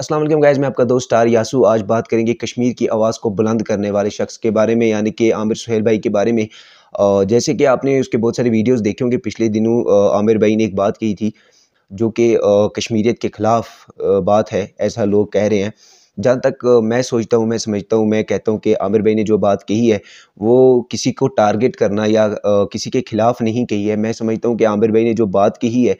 अस्सलाम वालेकुम मैं आपका दोस्त स्टार यासू आज बात करेंगे कश्मीर की आवाज़ को बुलंद करने वाले शख्स के बारे में यानी कि आमिर सुहेल भाई के बारे में जैसे कि आपने उसके बहुत सारे वीडियोस देखे होंगे पिछले दिनों आमिर भाई ने एक बात कही थी जो कि कश्मीरियत के ख़िलाफ़ बात है ऐसा लोग कह रहे हैं जहाँ तक मैं सोचता हूँ मैं समझता हूँ मैं कहता हूँ कि आमिर भाई ने जो बात कही है वो किसी को टारगेट करना या किसी के ख़िलाफ़ नहीं कही है मैं समझता हूँ कि आमिर भाई ने जो बात कही है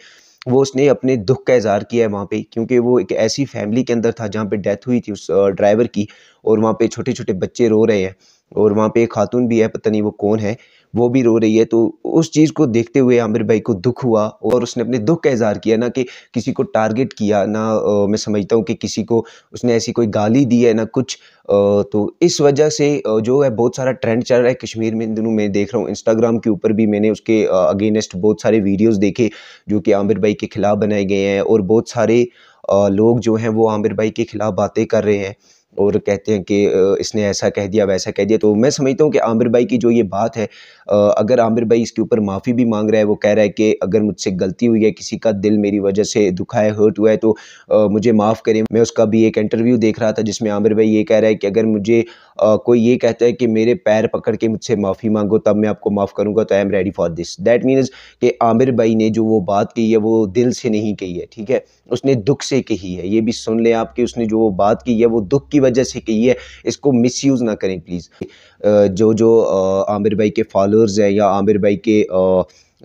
वो उसने अपने दुख का इज़हार किया है वहाँ पे क्योंकि वो एक ऐसी फैमिली के अंदर था जहाँ पे डेथ हुई थी उस ड्राइवर की और वहाँ पे छोटे छोटे बच्चे रो रहे हैं और वहाँ पे एक खातून भी है पता नहीं वो कौन है वो भी रो रही है तो उस चीज़ को देखते हुए आमिर भाई को दुख हुआ और उसने अपने दुख का इजहार किया ना कि किसी को टारगेट किया ना आ, मैं समझता हूँ कि किसी को उसने ऐसी कोई गाली दी है ना कुछ आ, तो इस वजह से जो है बहुत सारा ट्रेंड चल रहा है कश्मीर में इन दिनों मैं देख रहा हूँ इंस्टाग्राम के ऊपर भी मैंने उसके अगेंस्ट बहुत सारे वीडियोज़ देखे जो कि आमिर भाई के ख़िलाफ़ बनाए गए हैं और बहुत सारे लोग जो हैं वो आमिर भाई के ख़िलाफ़ बातें कर रहे हैं और कहते हैं कि इसने ऐसा कह दिया वैसा कह दिया तो मैं समझता हूँ कि आमिर भाई की जो ये बात है अगर आमिर भाई इसके ऊपर माफ़ी भी मांग रहा है वो कह रहा है कि अगर मुझसे गलती हुई है किसी का दिल मेरी वजह से दुखा है हर्ट हुआ है तो मुझे माफ़ करें मैं उसका भी एक इंटरव्यू देख रहा था जिसमें आमिर भाई ये कह रहा है कि अगर मुझे कोई ये कहता है कि मेरे पैर पकड़ के मुझसे माफ़ी मांगो तब मैं आपको माफ़ करूँगा तो I am ready for this that means कि आमिर भाई ने जो वो बात कही है वो दिल से नहीं कही है ठीक है उसने दुख से कही है ये भी सुन लें आप कि उसने जो वो बात की है वो दुख की वजह से कही है इसको मिस यूज़ ना करें प्लीज़ जो जो आमिर भाई के फॉलोअर्स हैं या आमिर भाई के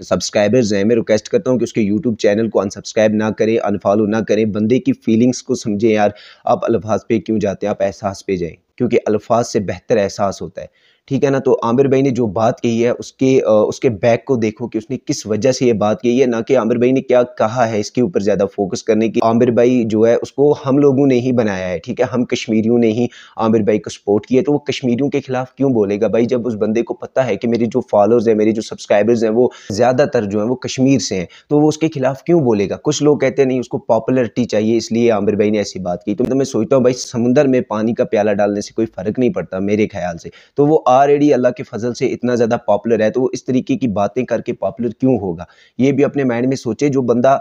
सब्सक्राइबर्स हैं मैं रिक्वेस्ट करता हूँ कि उसके यूट्यूब चैनल को अनसब्सक्राइब ना करें अनफॉलो ना करें बंदे की फीलिंग्स को समझें यार आप अल्फाज पे क्यों जाते हैं आप एहसास पे जाएं क्योंकि अल्फाज से बेहतर एहसास होता है ठीक है ना तो आमिर भाई ने जो बात कही है उसके उसके बैक को देखो कि उसने किस वजह से ये बात कही है ना कि आमिर भाई ने क्या कहा है इसके ऊपर ज़्यादा फोकस करने की आमिर भाई जो है उसको हम लोगों ने ही बनाया है ठीक है हम कश्मीरियों ने ही आमिर भाई को सपोर्ट किया तो वो कश्मीरियों के खिलाफ क्यों बोलेगा भाई जब उस बंदे को पता है कि मेरे जो फॉलोअर्स हैं मेरे जो सब्सक्राइबर्स हैं वो ज़्यादातर जो है वो कश्मीर से हैं तो वो उसके खिलाफ क्यों बोलेगा कुछ लोग कहते हैं नहीं उसको पॉपुलरिटी चाहिए इसलिए आमिर भाई ने ऐसी बात की तो मैं सोचता हूँ भाई समुंदर में पानी का प्याला डालने से कोई फ़र्क नहीं पड़ता मेरे ख्याल से तो वो ऑलरेडी अल्लाह के फजल से इतना ज़्यादा पॉपुलर है तो वो इस तरीके की बातें करके पॉपुलर क्यों होगा ये भी अपने माइंड में सोचे जो बंदा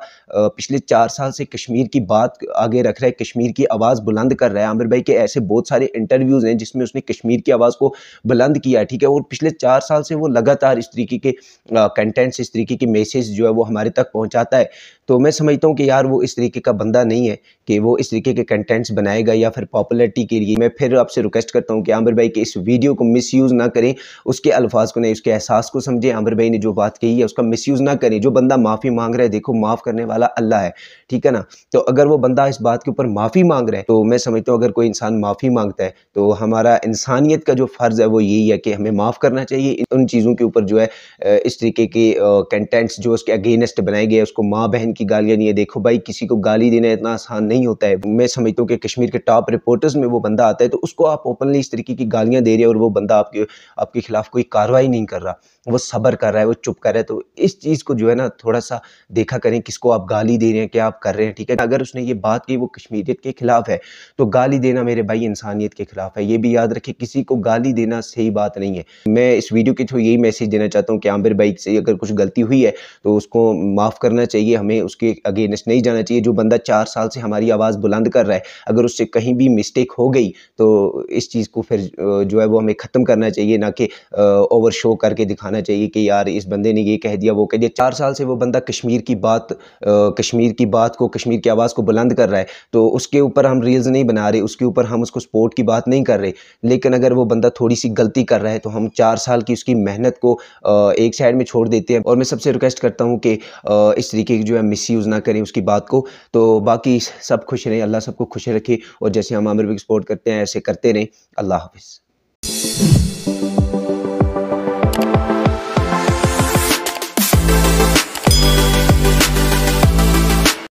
पिछले चार साल से कश्मीर की बात आगे रख रहा है कश्मीर की आवाज़ बुलंद कर रहा है आमिर भाई के ऐसे बहुत सारे इंटरव्यूज़ हैं जिसमें उसने कश्मीर की आवाज़ को बुलंद किया है ठीक है और पिछले चार साल से वो लगातार इस तरीके के कंटेंट्स इस तरीके के मैसेज जो है वो हमारे तक पहुँचाता है तो मैं समझता हूँ कि यार वो इस तरीके का बंदा नहीं है कि वो इस तरीके के कंटेंट्स बनाएगा या फिर पॉपुलरिटी के लिए मैं फिर आपसे रिक्वेस्ट करता हूँ कि आमिर भाई के इस वीडियो को मिस यूज़ ना करें उसके अल्फाज को नहीं उसके एहसास को समझें अमर भाई ने जो बात कही है उसका मिस ना करें जो बंदा माफ़ी मांग रहा है देखो माफ़ करने वाला अल्लाह है ठीक है ना तो अगर वो बंदा इस बात के ऊपर माफ़ी मांग रहा है तो मैं समझता हूँ अगर कोई इंसान माफ़ी मांगता है तो हमारा इंसानियत का जो फ़र्ज़ है वो यही है कि हमें माफ़ करना चाहिए उन चीज़ों के ऊपर जो है इस तरीके के कंटेंट्स जो उसके अगेंस्ट बनाए गए उसको माँ बहन की गालियाँ नहीं है देखो भाई किसी को गाली देना इतना आसान नहीं होता है मैं समझता हूँ कि कश्मीर के टॉप रिपोर्टर्स में वो बंदा आता है तो उसको आप ओपनली इस तरीके की गालियाँ दे रहे हैं और वो बंदा आप आपके आपके खिलाफ कोई कार्रवाई नहीं कर रहा वो सब्र कर रहा है वो चुप कर रहा है तो इस चीज़ को जो है ना थोड़ा सा देखा करें किसको आप गाली दे रहे हैं क्या आप कर रहे हैं ठीक है अगर उसने ये बात की वो कश्मीरियत के खिलाफ है तो गाली देना मेरे भाई इंसानियत के खिलाफ है ये भी याद रखें किसी को गाली देना सही बात नहीं है मैं इस वीडियो के थ्रू यही मैसेज देना चाहता हूँ कि आमिर भाई से अगर कुछ गलती हुई है तो उसको माफ़ करना चाहिए हमें उसके अगेंस्ट नहीं जाना चाहिए जो बंदा चार साल से हमारी आवाज़ बुलंद कर रहा है अगर उससे कहीं भी मिस्टेक हो गई तो इस चीज़ को फिर जो है वो हमें ख़त्म करना होना चाहिए ना कि ओवर शो करके दिखाना चाहिए कि यार इस बंदे ने ये कह दिया वो कह दिया चार साल से वो बंदा कश्मीर की बात कश्मीर की बात को कश्मीर की आवाज़ को बुलंद कर रहा है तो उसके ऊपर हम रील्स नहीं बना रहे उसके ऊपर हम उसको स्पोर्ट की बात नहीं कर रहे लेकिन अगर वो बंदा थोड़ी सी गलती कर रहा है तो हम चार साल की उसकी मेहनत को एक साइड में छोड़ देते हैं और मैं सबसे रिक्वेस्ट करता हूँ कि इस तरीके की जो है मिस ना करें उसकी बात को तो बाकी सब खुश रहें अल्लाह सबको खुश रखे और जैसे हम आमिर भी सपोर्ट करते हैं ऐसे करते रहें अल्लाह हाफिज़